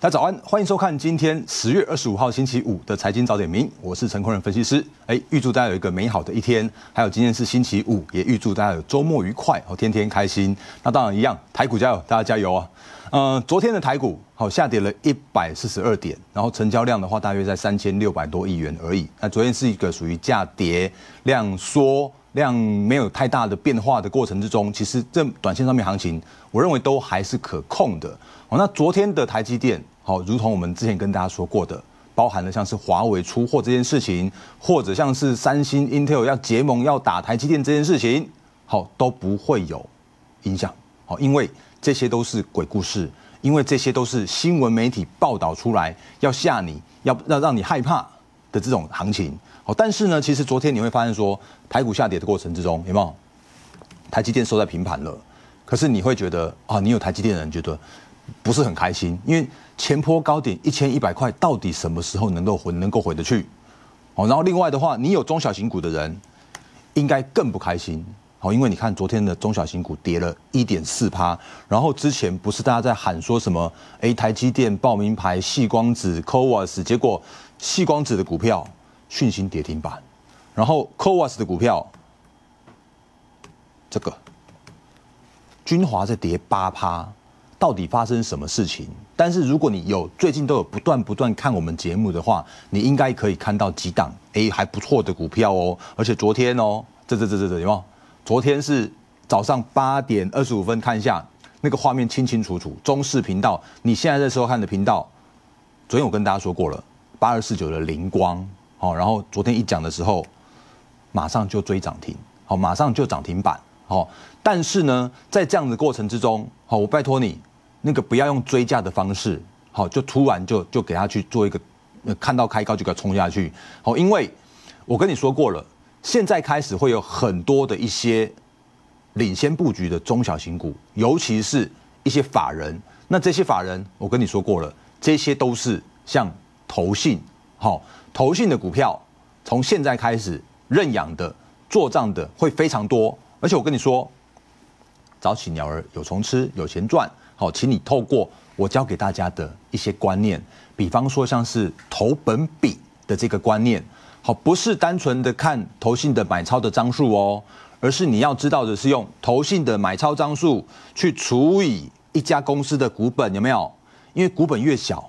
大家早安，欢迎收看今天十月二十五号星期五的财经早点名，我是陈坤仁分析师。哎，预祝大家有一个美好的一天，还有今天是星期五，也预祝大家有周末愉快，好天天开心。那当然一样，台股加油，大家加油啊！嗯，昨天的台股好下跌了一百四十二点，然后成交量的话大约在三千六百多亿元而已。那昨天是一个属于价跌量缩。量没有太大的变化的过程之中，其实这短线上面行情，我认为都还是可控的。好，那昨天的台积电，好，如同我们之前跟大家说过的，包含了像是华为出货这件事情，或者像是三星、Intel 要结盟要打台积电这件事情，好都不会有影响。好，因为这些都是鬼故事，因为这些都是新闻媒体报道出来要吓你，要要让你害怕的这种行情。但是呢，其实昨天你会发现说，台股下跌的过程之中，有没有台积电收在平盘了？可是你会觉得啊，你有台积电的人觉得不是很开心，因为前坡高点一千一百块，到底什么时候能够回能够回得去？哦，然后另外的话，你有中小型股的人应该更不开心好，因为你看昨天的中小型股跌了一点四趴，然后之前不是大家在喊说什么？哎，台积电报名牌，细光子、Kovas，结果细光子的股票。迅兴跌停板，然后科沃斯的股票，这个，军华在跌八趴，到底发生什么事情？但是如果你有最近都有不断不断看我们节目的话，你应该可以看到几档哎还不错的股票哦。而且昨天哦，这这这这这有有？昨天是早上八点二十五分看一下那个画面清清楚楚，中视频道你现在在收看的频道，昨天我跟大家说过了，八二四九的灵光。好，然后昨天一讲的时候，马上就追涨停，好，马上就涨停板，好，但是呢，在这样的过程之中，好，我拜托你，那个不要用追价的方式，好，就突然就就给他去做一个，看到开高就给冲下去，好，因为，我跟你说过了，现在开始会有很多的一些领先布局的中小型股，尤其是一些法人，那这些法人，我跟你说过了，这些都是像投信。好，投信的股票从现在开始认养的做账的会非常多，而且我跟你说，早起鸟儿有虫吃，有钱赚。好，请你透过我教给大家的一些观念，比方说像是投本比的这个观念，好，不是单纯的看投信的买超的张数哦，而是你要知道的是用投信的买超张数去除以一家公司的股本，有没有？因为股本越小，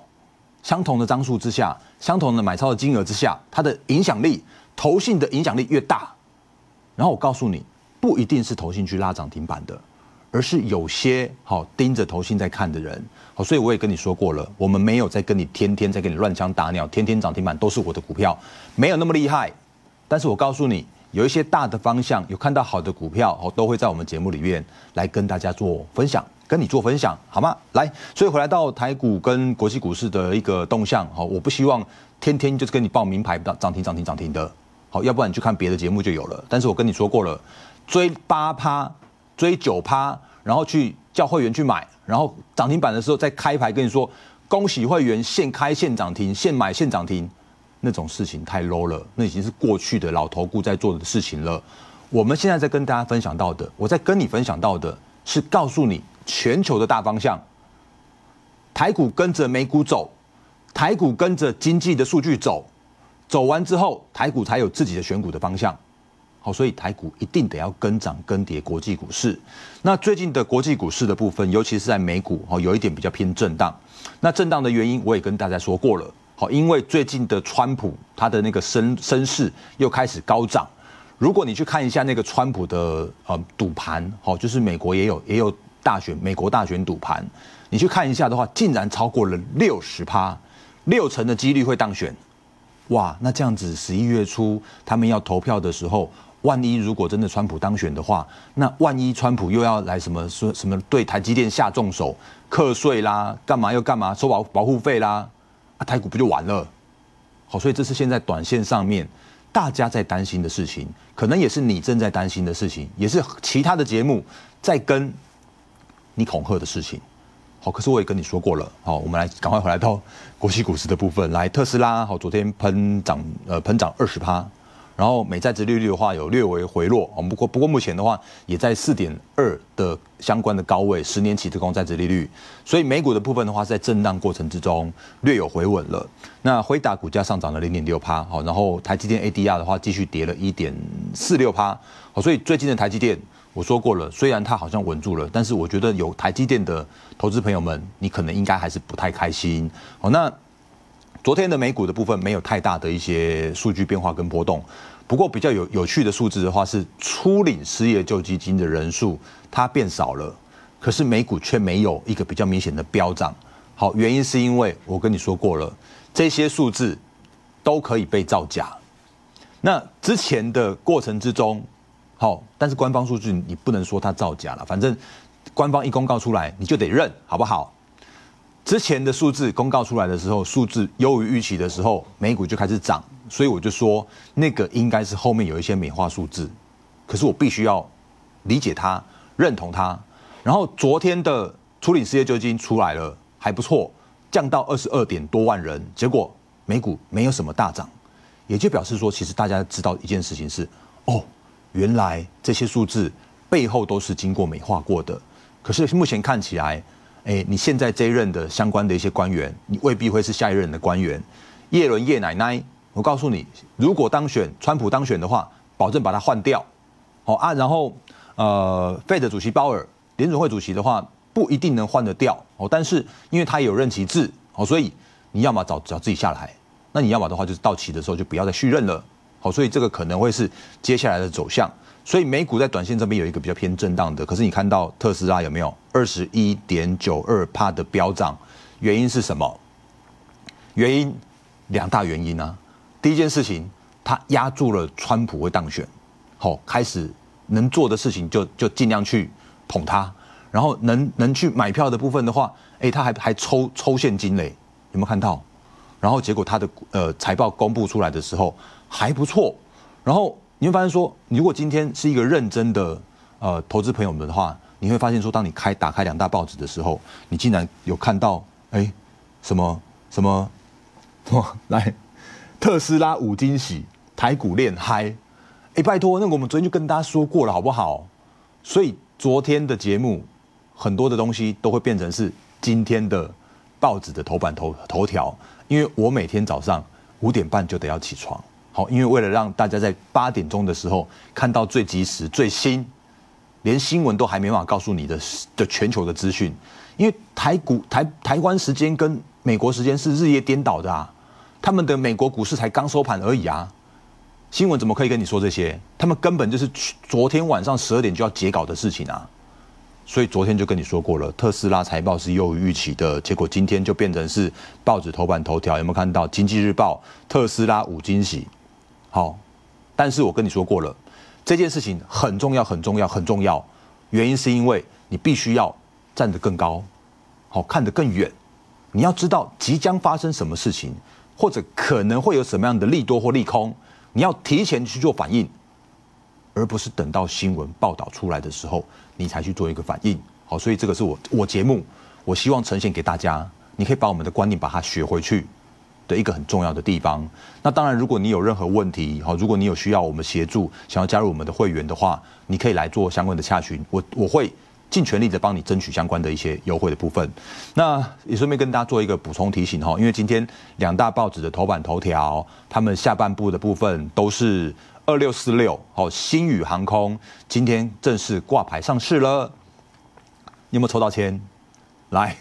相同的张数之下。相同的买超的金额之下，它的影响力，投信的影响力越大。然后我告诉你，不一定是投信去拉涨停板的，而是有些好盯着投信在看的人。好，所以我也跟你说过了，我们没有在跟你天天在跟你乱枪打鸟，天天涨停板都是我的股票，没有那么厉害。但是我告诉你，有一些大的方向，有看到好的股票，我都会在我们节目里面来跟大家做分享。跟你做分享好吗？来，所以回来到台股跟国际股市的一个动向，好，我不希望天天就是跟你报名牌涨停涨停涨停的，好，要不然你去看别的节目就有了。但是我跟你说过了，追八趴，追九趴，然后去叫会员去买，然后涨停板的时候再开牌跟你说恭喜会员现开现涨停现买现涨停，那种事情太 low 了，那已经是过去的老头股在做的事情了。我们现在在跟大家分享到的，我在跟你分享到的是告诉你。全球的大方向，台股跟着美股走，台股跟着经济的数据走，走完之后，台股才有自己的选股的方向。好，所以台股一定得要跟涨跟跌国际股市。那最近的国际股市的部分，尤其是在美股，哦，有一点比较偏震荡。那震荡的原因，我也跟大家说过了。好，因为最近的川普他的那个声声势又开始高涨。如果你去看一下那个川普的呃赌盘，好，就是美国也有也有。大选，美国大选赌盘，你去看一下的话，竟然超过了六十趴，六成的几率会当选。哇，那这样子十一月初他们要投票的时候，万一如果真的川普当选的话，那万一川普又要来什么说什么对台积电下重手，课税啦，干嘛又干嘛收保保护费啦，啊，台股不就完了？好，所以这是现在短线上面大家在担心的事情，可能也是你正在担心的事情，也是其他的节目在跟。你恐吓的事情，好，可是我也跟你说过了，好，我们来赶快回来到国际股市的部分，来特斯拉，好，昨天喷涨，呃，喷涨二十趴，然后美债值利率的话有略微回落，们不过不过目前的话也在四点二的相关的高位，十年期的公债值利率，所以美股的部分的话在震荡过程之中略有回稳了，那辉达股价上涨了零点六趴，好，然后台积电 ADR 的话继续跌了一点四六趴，好，所以最近的台积电。我说过了，虽然它好像稳住了，但是我觉得有台积电的投资朋友们，你可能应该还是不太开心。好，那昨天的美股的部分没有太大的一些数据变化跟波动，不过比较有有趣的数字的话是，初领失业救济金的人数它变少了，可是美股却没有一个比较明显的飙涨。好，原因是因为我跟你说过了，这些数字都可以被造假。那之前的过程之中。好，但是官方数据你不能说它造假了。反正官方一公告出来，你就得认，好不好？之前的数字公告出来的时候，数字优于预期的时候，美股就开始涨，所以我就说那个应该是后面有一些美化数字。可是我必须要理解它、认同它。然后昨天的处理失业就已经出来了，还不错，降到二十二点多万人，结果美股没有什么大涨，也就表示说，其实大家知道一件事情是，哦。原来这些数字背后都是经过美化过的，可是目前看起来，哎，你现在这一任的相关的一些官员，你未必会是下一任的官员。叶伦叶奶奶，我告诉你，如果当选，川普当选的话，保证把他换掉。好啊，然后呃费的主席鲍尔联准会主席的话，不一定能换得掉哦。但是因为他有任期制，哦，所以你要么早早自己下来，那你要么的话就是到期的时候就不要再续任了。好，所以这个可能会是接下来的走向。所以美股在短线这边有一个比较偏震荡的。可是你看到特斯拉有没有二十一点九二帕的飙涨？原因是什么？原因两大原因啊。第一件事情，他压住了川普会当选，好，开始能做的事情就就尽量去捧他，然后能能去买票的部分的话，哎，他还还抽抽现金嘞，有没有看到？然后结果他的呃财报公布出来的时候。还不错，然后你会发现说，如果今天是一个认真的，呃，投资朋友们的话，你会发现说，当你开打开两大报纸的时候，你竟然有看到，哎，什么什么，哇，来，特斯拉五惊喜，台股炼嗨，哎，拜托，那我们昨天就跟大家说过了，好不好？所以昨天的节目，很多的东西都会变成是今天的报纸的头版头头条，因为我每天早上五点半就得要起床。好，因为为了让大家在八点钟的时候看到最及时、最新，连新闻都还没法告诉你的的全球的资讯，因为台股台台湾时间跟美国时间是日夜颠倒的啊，他们的美国股市才刚收盘而已啊，新闻怎么可以跟你说这些？他们根本就是昨天晚上十二点就要截稿的事情啊，所以昨天就跟你说过了，特斯拉财报是优于预期的，结果今天就变成是报纸头版头条，有没有看到《经济日报》特斯拉五惊喜？好，但是我跟你说过了，这件事情很重要，很重要，很重要。原因是因为你必须要站得更高，好看得更远。你要知道即将发生什么事情，或者可能会有什么样的利多或利空，你要提前去做反应，而不是等到新闻报道出来的时候你才去做一个反应。好，所以这个是我我节目，我希望呈现给大家。你可以把我们的观念把它学回去。的一个很重要的地方。那当然，如果你有任何问题，好，如果你有需要我们协助，想要加入我们的会员的话，你可以来做相关的洽询，我我会尽全力的帮你争取相关的一些优惠的部分。那也顺便跟大家做一个补充提醒，哈，因为今天两大报纸的头版头条，他们下半部的部分都是二六四六，哦，星宇航空今天正式挂牌上市了。有没有抽到签？来，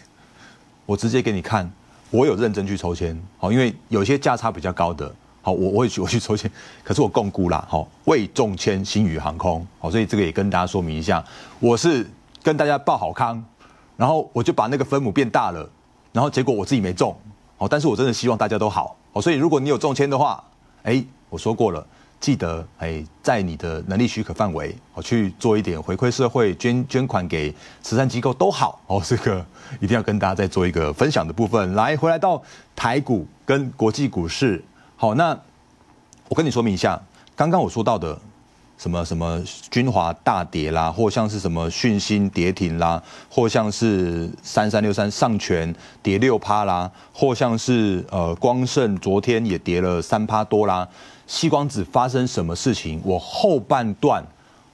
我直接给你看。我有认真去抽签，好，因为有些价差比较高的，好，我我会去 我去抽签，可是我共估啦，好，未中签新宇航空，好，所以这个也跟大家说明一下，我是跟大家报好康，然后我就把那个分母变大了，然后结果我自己没中，好，但是我真的希望大家都好，好，所以如果你有中签的话，哎，我说过了。记得哎，在你的能力许可范围，好去做一点回馈社会，捐捐款给慈善机构都好哦。这个一定要跟大家再做一个分享的部分。来，回来到台股跟国际股市，好，那我跟你说明一下，刚刚我说到的，什么什么军华大跌啦，或像是什么讯芯跌停啦，或像是三三六三上权跌六趴啦，或像是呃光盛昨天也跌了三趴多啦。细光子发生什么事情，我后半段，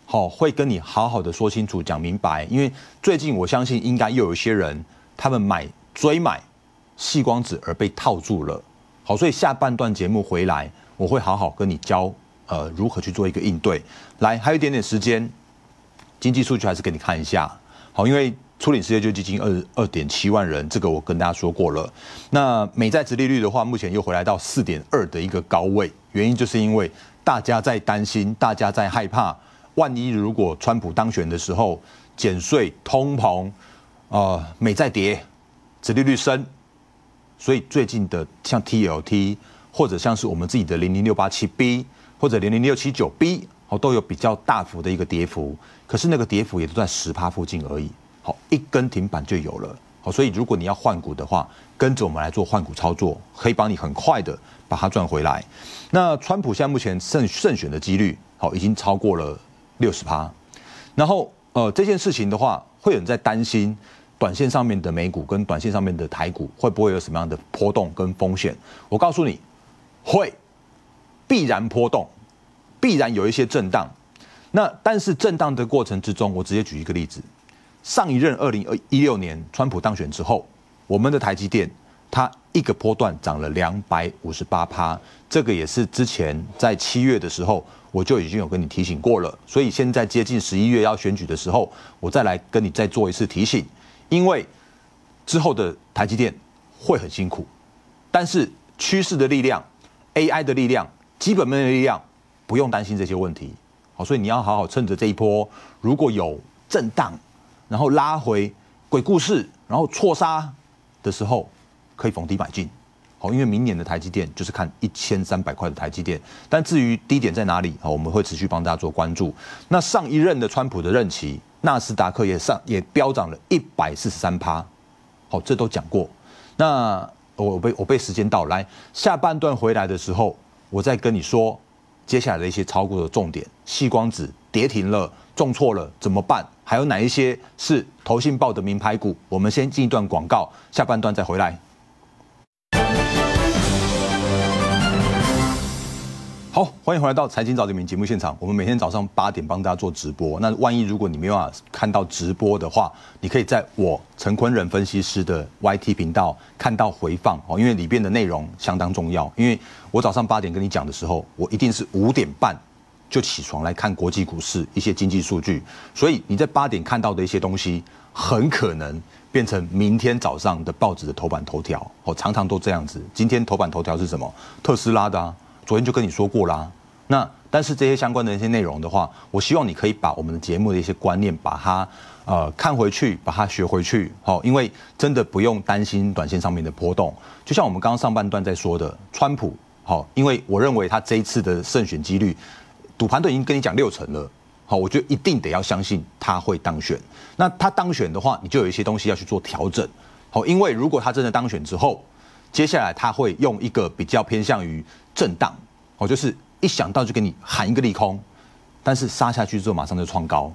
好会跟你好好的说清楚讲明白，因为最近我相信应该又有一些人他们买追买细光子而被套住了，好，所以下半段节目回来我会好好跟你教，呃如何去做一个应对。来，还有一点点时间，经济数据还是给你看一下，好，因为。处理失业救济金二二点七万人，这个我跟大家说过了。那美债殖利率的话，目前又回来到四点二的一个高位，原因就是因为大家在担心，大家在害怕，万一如果川普当选的时候减税、通膨，呃，美债跌，殖利率升，所以最近的像 T L T 或者像是我们自己的零零六八七 B 或者零零零六七九 B 哦，都有比较大幅的一个跌幅，可是那个跌幅也都在十趴附近而已。好，一根停板就有了。好，所以如果你要换股的话，跟着我们来做换股操作，可以帮你很快的把它赚回来。那川普现在目前胜胜选的几率，好，已经超过了六十趴。然后，呃，这件事情的话，会有人在担心短线上面的美股跟短线上面的台股会不会有什么样的波动跟风险？我告诉你，会，必然波动，必然有一些震荡。那但是震荡的过程之中，我直接举一个例子。上一任二零二一六年川普当选之后，我们的台积电它一个波段涨了两百五十八趴，这个也是之前在七月的时候我就已经有跟你提醒过了。所以现在接近十一月要选举的时候，我再来跟你再做一次提醒，因为之后的台积电会很辛苦，但是趋势的力量、AI 的力量、基本面的力量，不用担心这些问题。好，所以你要好好趁着这一波，如果有震荡。然后拉回鬼故事，然后错杀的时候可以逢低买进，好，因为明年的台积电就是看一千三百块的台积电。但至于低点在哪里，好，我们会持续帮大家做关注。那上一任的川普的任期，纳斯达克也上也飙涨了一百四十三趴，好，这都讲过。那我被我被时间到来，下半段回来的时候，我再跟你说接下来的一些炒股的重点。细光子跌停了，重错了怎么办？还有哪一些是投信报的名牌股？我们先进一段广告，下半段再回来。好，欢迎回到财经早点名节目现场。我们每天早上八点帮大家做直播。那万一如果你没办法看到直播的话，你可以在我陈坤仁分析师的 YT 频道看到回放哦，因为里边的内容相当重要。因为我早上八点跟你讲的时候，我一定是五点半。就起床来看国际股市一些经济数据，所以你在八点看到的一些东西，很可能变成明天早上的报纸的头版头条。哦，常常都这样子。今天头版头条是什么？特斯拉的。昨天就跟你说过啦。那但是这些相关的一些内容的话，我希望你可以把我们的节目的一些观念，把它呃看回去，把它学回去。好，因为真的不用担心短线上面的波动。就像我们刚刚上半段在说的，川普。好，因为我认为他这一次的胜选几率。赌盘都已经跟你讲六成了，好，我就一定得要相信他会当选。那他当选的话，你就有一些东西要去做调整，好，因为如果他真的当选之后，接下来他会用一个比较偏向于震荡，哦，就是一想到就给你喊一个利空，但是杀下去之后马上就创高，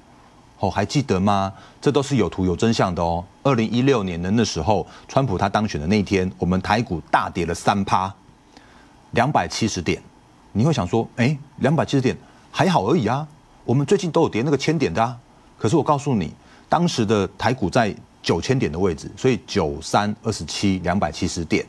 哦，还记得吗？这都是有图有真相的哦。二零一六年的时候，川普他当选的那一天，我们台股大跌了三趴，两百七十点，你会想说，哎，两百七十点。还好而已啊，我们最近都有跌那个千点的啊。可是我告诉你，当时的台股在九千点的位置，所以九三二十七两百七十点。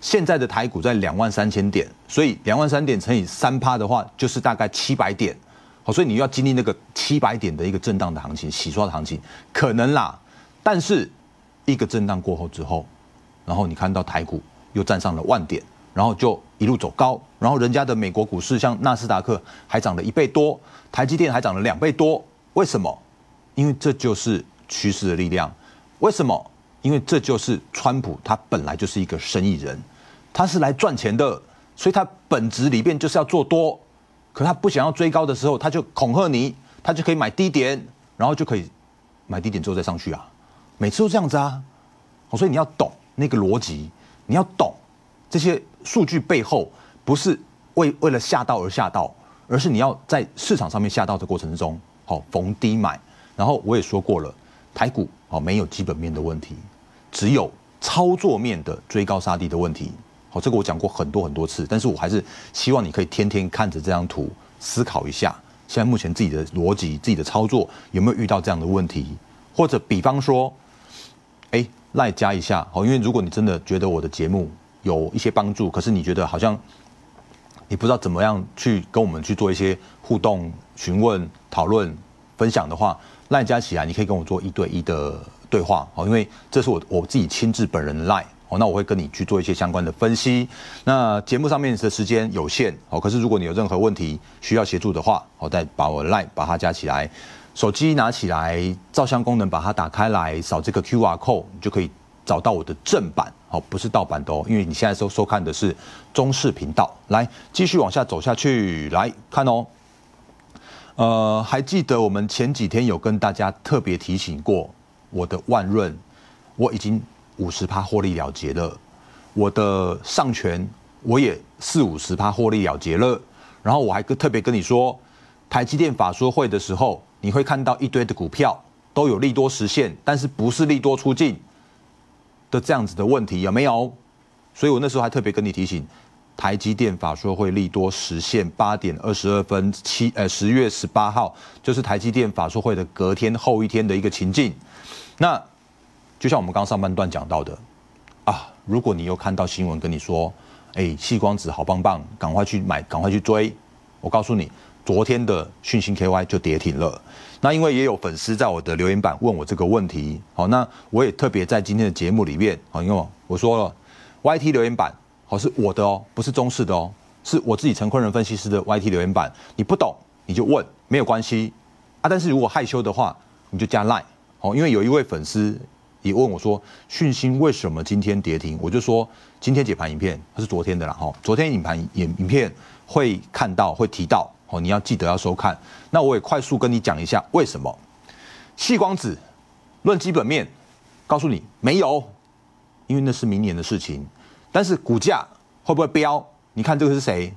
现在的台股在两万三千点，所以两万三点乘以三趴的话，就是大概七百点。好，所以你要经历那个七百点的一个震荡的行情，洗刷的行情，可能啦。但是一个震荡过后之后，然后你看到台股又站上了万点。然后就一路走高，然后人家的美国股市像纳斯达克还涨了一倍多，台积电还涨了两倍多，为什么？因为这就是趋势的力量。为什么？因为这就是川普他本来就是一个生意人，他是来赚钱的，所以他本质里边就是要做多。可他不想要追高的时候，他就恐吓你，他就可以买低点，然后就可以买低点之后再上去啊，每次都这样子啊。所以你要懂那个逻辑，你要懂这些。数据背后不是为为了下道而下道，而是你要在市场上面下道的过程之中，好逢低买。然后我也说过了，台股哦没有基本面的问题，只有操作面的追高杀低的问题。好，这个我讲过很多很多次，但是我还是希望你可以天天看着这张图思考一下，现在目前自己的逻辑、自己的操作有没有遇到这样的问题？或者比方说，哎，赖加一下哦，因为如果你真的觉得我的节目，有一些帮助，可是你觉得好像你不知道怎么样去跟我们去做一些互动、询问、讨论、分享的话，line 加起来，你可以跟我做一对一的对话哦，因为这是我我自己亲自本人 line 哦，那我会跟你去做一些相关的分析。那节目上面的时间有限哦，可是如果你有任何问题需要协助的话，哦，再把我 line 把它加起来，手机拿起来，照相功能把它打开来扫这个 QR code，你就可以找到我的正版。好，不是盗版的哦，因为你现在收收看的是中视频道。来，继续往下走下去，来看哦。呃，还记得我们前几天有跟大家特别提醒过，我的万润，我已经五十趴获利了结了；我的上权，我也四五十趴获利了结了。然后我还特别跟你说，台积电法说会的时候，你会看到一堆的股票都有利多实现，但是不是利多出境。的这样子的问题有没有？所以我那时候还特别跟你提醒，台积电法说会利多实现八点二十二分七，呃，十月十八号就是台积电法说会的隔天后一天的一个情境。那就像我们刚上半段讲到的啊，如果你有看到新闻跟你说，哎，细光子好棒棒，赶快去买，赶快去追，我告诉你。昨天的讯息 K Y 就跌停了，那因为也有粉丝在我的留言板问我这个问题，好，那我也特别在今天的节目里面，好，因为我说了 Y T 留言板好是我的哦，不是中式的哦，是我自己陈坤仁分析师的 Y T 留言板，你不懂你就问没有关系啊，但是如果害羞的话，你就加 line 哦，因为有一位粉丝也问我说讯息为什么今天跌停，我就说今天解盘影片它是昨天的啦。哈，昨天影盘影影片会看到会提到。哦，你要记得要收看。那我也快速跟你讲一下为什么。细光子论基本面，告诉你没有，因为那是明年的事情。但是股价会不会飙？你看这个是谁？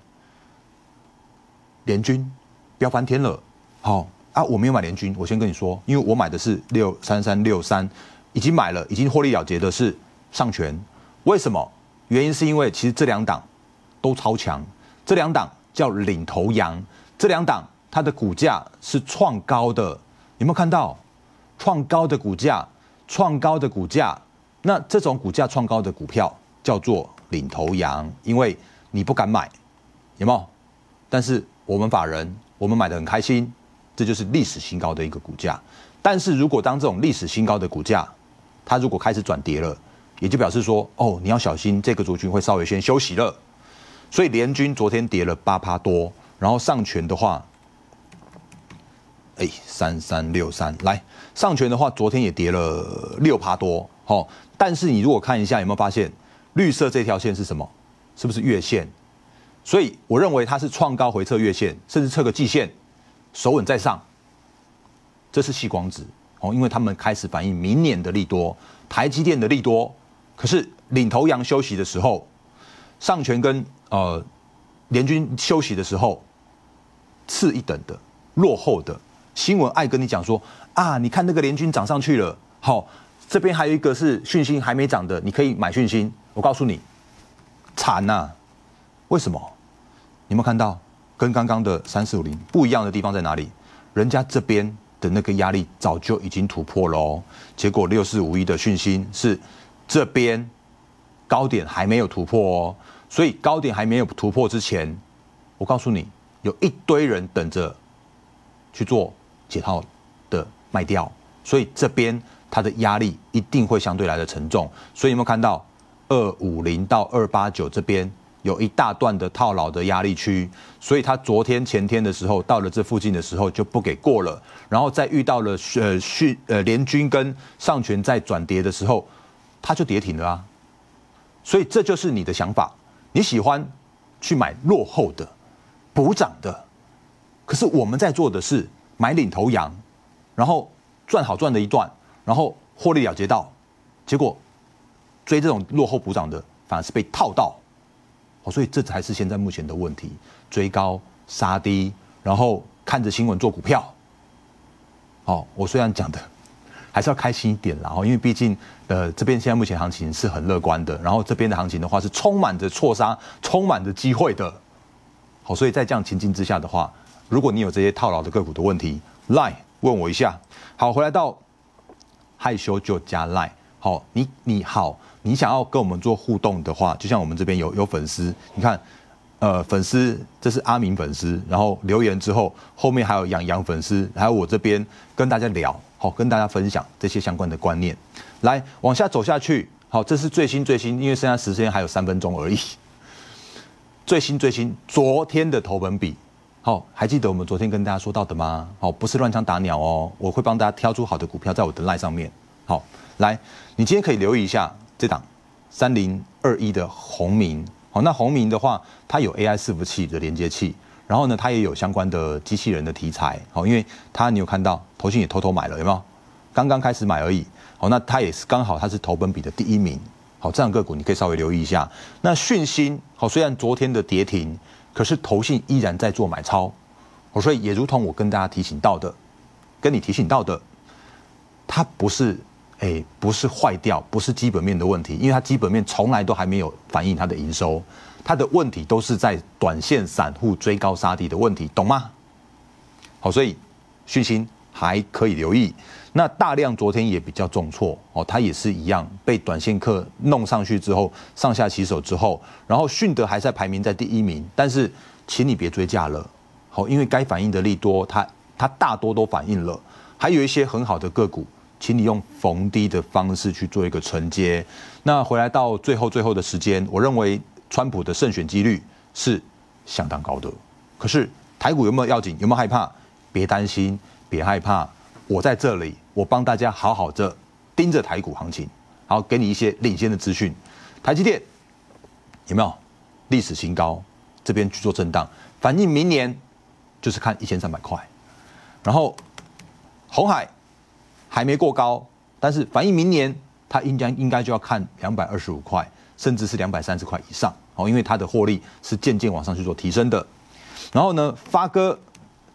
联军飙翻天了。好啊，我没有买联军，我先跟你说，因为我买的是六三三六三，已经买了，已经获利了结的是上权。为什么？原因是因为其实这两档都超强，这两档叫领头羊。这两档它的股价是创高的，有没有看到？创高的股价，创高的股价，那这种股价创高的股票叫做领头羊，因为你不敢买，有没有？但是我们法人我们买的很开心，这就是历史新高的一个股价。但是如果当这种历史新高的股价，它如果开始转跌了，也就表示说哦，你要小心这个族群会稍微先休息了。所以联军昨天跌了八趴多。然后上权的话，哎，三三六三来上权的话，昨天也跌了六趴多，好，但是你如果看一下有没有发现，绿色这条线是什么？是不是月线？所以我认为它是创高回撤月线，甚至测个季线，手稳在上，这是细光子哦，因为他们开始反映明年的利多，台积电的利多。可是领头羊休息的时候，上权跟呃联军休息的时候。次一等的、落后的新闻爱跟你讲说啊，你看那个联军涨上去了，好，这边还有一个是讯息还没涨的，你可以买讯息。我告诉你，惨呐！为什么？你有没有看到跟刚刚的三四五零不一样的地方在哪里？人家这边的那个压力早就已经突破哦，结果六四五一的讯息是这边高点还没有突破哦，所以高点还没有突破之前，我告诉你。有一堆人等着去做解套的卖掉，所以这边它的压力一定会相对来的沉重。所以有没有看到二五零到二八九这边有一大段的套牢的压力区？所以它昨天前天的时候到了这附近的时候就不给过了，然后再遇到了呃续呃联军跟上权在转跌的时候，它就跌停了啊。所以这就是你的想法，你喜欢去买落后的。补涨的，可是我们在做的是买领头羊，然后赚好赚的一段，然后获利了结到，结果追这种落后补涨的，反而是被套到，哦，所以这才是现在目前的问题：追高杀低，然后看着新闻做股票。哦，我虽然讲的还是要开心一点啦，哦，因为毕竟呃这边现在目前行情是很乐观的，然后这边的行情的话是充满着错杀，充满着机会的。好，所以在这样情境之下的话，如果你有这些套牢的个股的问题，来问我一下。好，回来到害羞就加赖。好，你你好，你想要跟我们做互动的话，就像我们这边有有粉丝，你看，呃，粉丝这是阿明粉丝，然后留言之后，后面还有杨洋粉丝，还有我这边跟大家聊，好，跟大家分享这些相关的观念。来，往下走下去，好，这是最新最新，因为剩下时间还有三分钟而已。最新最新，昨天的投本比，好，还记得我们昨天跟大家说到的吗？好，不是乱枪打鸟哦，我会帮大家挑出好的股票在我的赖上面。好，来，你今天可以留意一下这档三零二一的红明。好，那红明的话，它有 AI 伺服器的连接器，然后呢，它也有相关的机器人的题材。好，因为它你有看到，投信也偷偷买了，有没有？刚刚开始买而已。好，那它也是刚好它是投本比的第一名。好，这样个股你可以稍微留意一下。那讯芯，好，虽然昨天的跌停，可是投信依然在做买超，所以也如同我跟大家提醒到的，跟你提醒到的，它不是，哎，不是坏掉，不是基本面的问题，因为它基本面从来都还没有反映它的营收，它的问题都是在短线散户追高杀低的问题，懂吗？好，所以讯芯还可以留意。那大量昨天也比较重挫哦，它也是一样被短线客弄上去之后，上下起手之后，然后迅德还在排名在第一名，但是请你别追价了，好，因为该反应的利多它它大多都反应了，还有一些很好的个股，请你用逢低的方式去做一个承接。那回来到最后最后的时间，我认为川普的胜选几率是相当高的，可是台股有没有要紧？有没有害怕？别担心，别害怕，我在这里。我帮大家好好的盯着台股行情，然给你一些领先的资讯。台积电有没有历史新高？这边去做震荡，反映明年就是看一千三百块。然后红海还没过高，但是反映明年它应将应该就要看两百二十五块，甚至是两百三十块以上哦，因为它的获利是渐渐往上去做提升的。然后呢，发哥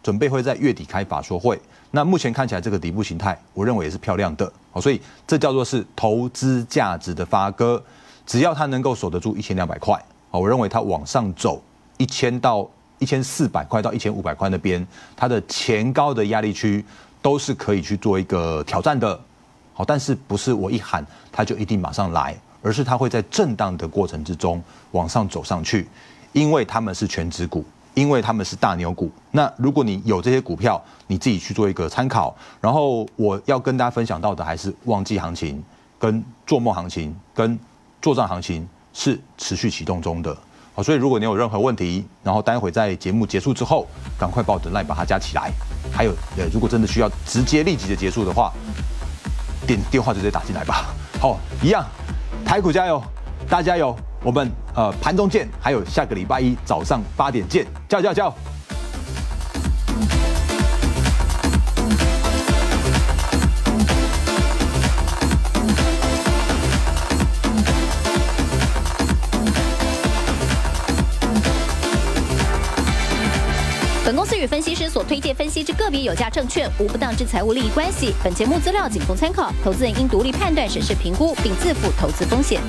准备会在月底开法说会。那目前看起来这个底部形态，我认为也是漂亮的，好，所以这叫做是投资价值的发哥，只要它能够守得住一千两百块，好，我认为它往上走一千到一千四百块到一千五百块那边，它的前高的压力区都是可以去做一个挑战的，好，但是不是我一喊它就一定马上来，而是它会在震荡的过程之中往上走上去，因为它们是全职股。因为他们是大牛股。那如果你有这些股票，你自己去做一个参考。然后我要跟大家分享到的，还是旺季行情、跟做梦行情、跟作战行情是持续启动中的。好，所以如果你有任何问题，然后待会在节目结束之后，赶快把我的把它加起来。还有，呃，如果真的需要直接立即的结束的话，点电话直接打进来吧。好，一样，台股加油，大家加油。我们呃盘中见，还有下个礼拜一早上八点见，叫叫叫。本公司与分析师所推荐分析之个别有价证券无不当之财务利益关系，本节目资料仅供参考，投资人应独立判断审视评估，并自负投资风险。